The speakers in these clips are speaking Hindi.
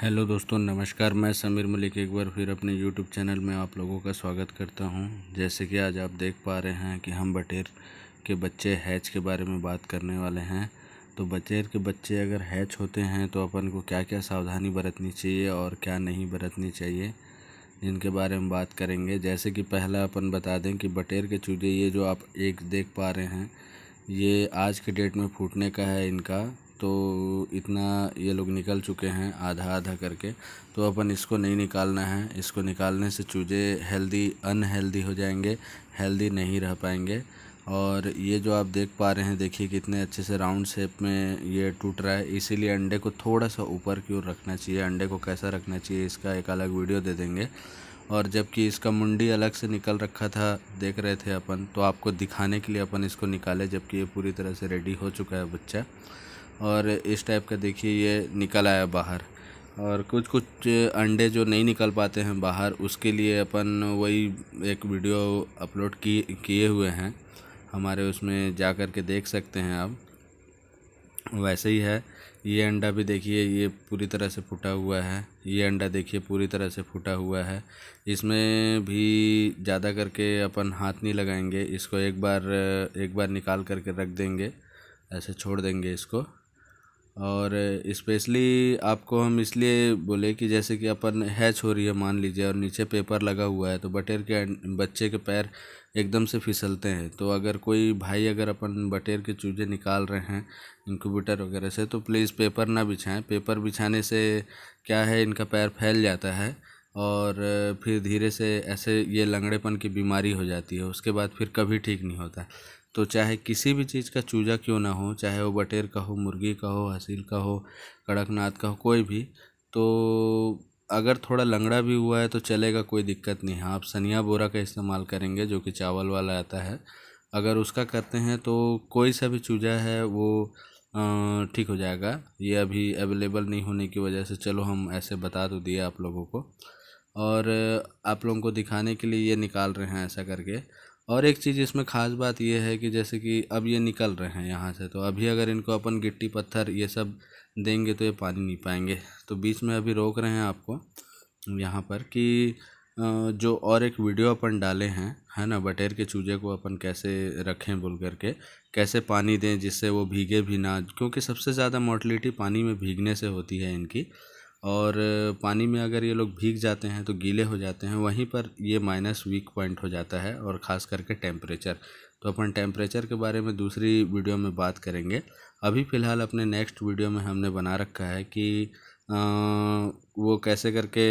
हेलो दोस्तों नमस्कार मैं समीर मलिक एक बार फिर अपने यूट्यूब चैनल में आप लोगों का स्वागत करता हूं जैसे कि आज आप देख पा रहे हैं कि हम बटेर के बच्चे हैच के बारे में बात करने वाले हैं तो बटेर के बच्चे अगर हैच होते हैं तो अपन को क्या क्या सावधानी बरतनी चाहिए और क्या नहीं बरतनी चाहिए जिनके बारे में बात करेंगे जैसे कि पहला अपन बता दें कि बटेर के चूजे ये जो आप एक देख पा रहे हैं ये आज के डेट में फूटने का है इनका तो इतना ये लोग निकल चुके हैं आधा आधा करके तो अपन इसको नहीं निकालना है इसको निकालने से चूजे हेल्दी अनहेल्दी हो जाएंगे हेल्दी नहीं रह पाएंगे और ये जो आप देख पा रहे हैं देखिए कितने अच्छे से राउंड शेप में ये टूट रहा है इसीलिए अंडे को थोड़ा सा ऊपर की ओर रखना चाहिए अंडे को कैसा रखना चाहिए इसका एक अलग वीडियो दे देंगे और जबकि इसका मुंडी अलग से निकल रखा था देख रहे थे अपन तो आपको दिखाने के लिए अपन इसको निकाले जबकि ये पूरी तरह से रेडी हो चुका है बच्चा और इस टाइप का देखिए ये निकल आया बाहर और कुछ कुछ अंडे जो नहीं निकल पाते हैं बाहर उसके लिए अपन वही एक वीडियो अपलोड किए किए हुए हैं हमारे उसमें जा कर के देख सकते हैं आप वैसे ही है ये अंडा भी देखिए ये पूरी तरह से फूटा हुआ है ये अंडा देखिए पूरी तरह से फूटा हुआ है इसमें भी ज़्यादा करके अपन हाथ नहीं लगाएंगे इसको एक बार एक बार निकाल करके रख देंगे ऐसे छोड़ देंगे इसको और इस्पेसली आपको हम इसलिए बोले कि जैसे कि अपन हैच हो रही है मान लीजिए और नीचे पेपर लगा हुआ है तो बटेर के बच्चे के पैर एकदम से फिसलते हैं तो अगर कोई भाई अगर अपन बटेर के चूजे निकाल रहे हैं इंक्यूबेटर वगैरह से तो प्लीज़ पेपर ना बिछाएं पेपर बिछाने से क्या है इनका पैर फैल जाता है और फिर धीरे से ऐसे ये लंगड़ेपन की बीमारी हो जाती है उसके बाद फिर कभी ठीक नहीं होता तो चाहे किसी भी चीज़ का चूजा क्यों ना हो चाहे वो बटेर का हो मुर्गी का हो हसील का हो कड़कनाथ का हो कोई भी तो अगर थोड़ा लंगड़ा भी हुआ है तो चलेगा कोई दिक्कत नहीं है हाँ, आप सनिया बोरा का इस्तेमाल करेंगे जो कि चावल वाला आता है अगर उसका करते हैं तो कोई सा भी चूजा है वो ठीक हो जाएगा ये अभी अवेलेबल नहीं होने की वजह से चलो हम ऐसे बता तो दिए आप लोगों को और आप लोगों को दिखाने के लिए ये निकाल रहे हैं ऐसा करके और एक चीज़ इसमें ख़ास बात ये है कि जैसे कि अब ये निकल रहे हैं यहाँ से तो अभी अगर इनको अपन गिट्टी पत्थर ये सब देंगे तो ये पानी नहीं पाएंगे तो बीच में अभी रोक रहे हैं आपको यहाँ पर कि जो और एक वीडियो अपन डाले हैं है ना बटेर के चूजे को अपन कैसे रखें बोल करके कैसे पानी दें जिससे वो भीगे भी ना क्योंकि सबसे ज़्यादा मोटिलिटी पानी में भीगने से होती है इनकी और पानी में अगर ये लोग भीग जाते हैं तो गीले हो जाते हैं वहीं पर ये माइनस वीक पॉइंट हो जाता है और ख़ास करके टेम्परेचर तो अपन टेम्परेचर के बारे में दूसरी वीडियो में बात करेंगे अभी फ़िलहाल अपने नेक्स्ट वीडियो में हमने बना रखा है कि आ, वो कैसे करके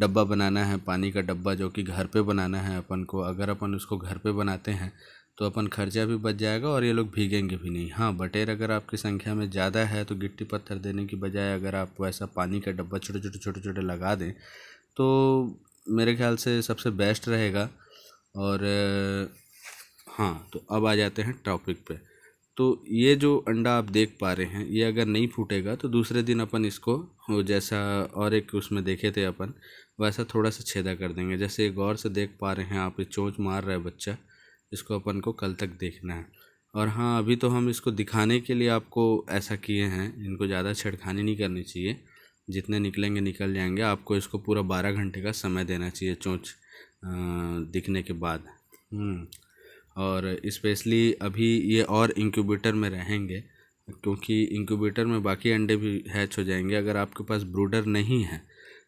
डब्बा बनाना है पानी का डब्बा जो कि घर पे बनाना है अपन को अगर अपन उसको घर पे बनाते हैं तो अपन खर्चा भी बच जाएगा और ये लोग भीगेंगे भी नहीं हाँ बटेर अगर आपकी संख्या में ज़्यादा है तो गिट्टी पत्थर देने की बजाय अगर आप ऐसा पानी का डब्बा छोटे छोटे छोटे छोटे लगा दें तो मेरे ख्याल से सबसे बेस्ट रहेगा और हाँ तो अब आ जाते हैं टॉपिक पे तो ये जो अंडा आप देख पा रहे हैं ये अगर नहीं फूटेगा तो दूसरे दिन अपन इसको जैसा और एक उसमें देखे थे अपन वैसा थोड़ा सा छेदा कर देंगे जैसे गौर से देख पा रहे हैं आप ये चोंच मार रहा है बच्चा इसको अपन को कल तक देखना है और हाँ अभी तो हम इसको दिखाने के लिए आपको ऐसा किए हैं इनको ज़्यादा छेड़खानी नहीं करनी चाहिए जितने निकलेंगे निकल जाएंगे आपको इसको पूरा बारह घंटे का समय देना चाहिए चोंच दिखने के बाद हम्म, और इस्पेशली अभी ये और इंक्यूबेटर में रहेंगे क्योंकि इंक्यूबेटर में बाकी अंडे भी हैच हो जाएंगे अगर आपके पास ब्रूडर नहीं है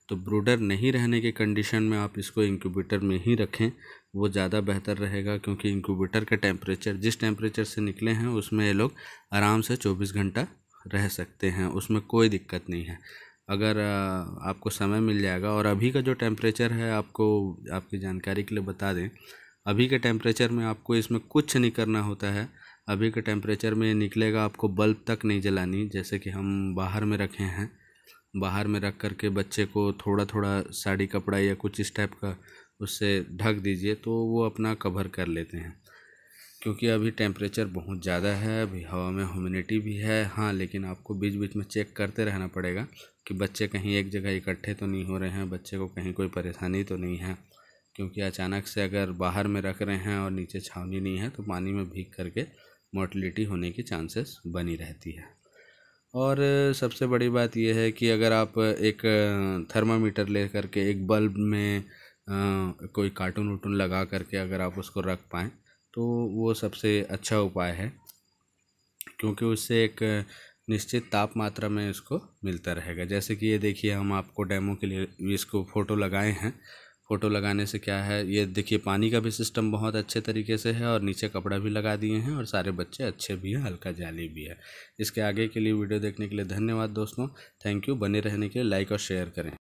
तो ब्रूडर नहीं रहने के कंडीशन में आप इसको इंक्यूबेटर में ही रखें वो ज़्यादा बेहतर रहेगा क्योंकि इंक्यूबेटर का टेम्परेचर जिस टेम्परेचर से निकले हैं उसमें ये लोग आराम से चौबीस घंटा रह सकते हैं उसमें कोई दिक्कत नहीं है अगर आपको समय मिल जाएगा और अभी का जो टेम्परेचर है आपको आपकी जानकारी के लिए बता दें अभी के टेम्परेचर में आपको इसमें कुछ नहीं करना होता है अभी के टेम्परेचर में निकलेगा आपको बल्ब तक नहीं जलानी जैसे कि हम बाहर में रखे हैं बाहर में रख कर के बच्चे को थोड़ा थोड़ा साड़ी कपड़ा या कुछ इस टाइप का उससे ढक दीजिए तो वो अपना कवर कर लेते हैं क्योंकि अभी टेम्परेचर बहुत ज़्यादा है अभी हवा में ह्यूमिडिटी भी है हाँ लेकिन आपको बीच बीच में चेक करते रहना पड़ेगा कि बच्चे कहीं एक जगह इकट्ठे तो नहीं हो रहे हैं बच्चे को कहीं कोई परेशानी तो नहीं है क्योंकि अचानक से अगर बाहर में रख रहे हैं और नीचे छावनी नहीं है तो पानी में भीग करके मोर्टिलिटी होने की चांसेस बनी रहती है और सबसे बड़ी बात यह है कि अगर आप एक थर्मामीटर ले करके एक बल्ब में कोई कार्टून वर्टून लगा करके अगर आप उसको रख पाएँ तो वो सबसे अच्छा उपाय है क्योंकि उससे एक निश्चित ताप मात्रा में इसको मिलता रहेगा जैसे कि ये देखिए हम आपको डेमो के लिए इसको फ़ोटो लगाए हैं फ़ोटो लगाने से क्या है ये देखिए पानी का भी सिस्टम बहुत अच्छे तरीके से है और नीचे कपड़ा भी लगा दिए हैं और सारे बच्चे अच्छे भी हैं हल्का जाली भी है इसके आगे के लिए वीडियो देखने के लिए धन्यवाद दोस्तों थैंक यू बने रहने के लिए लाइक और शेयर करें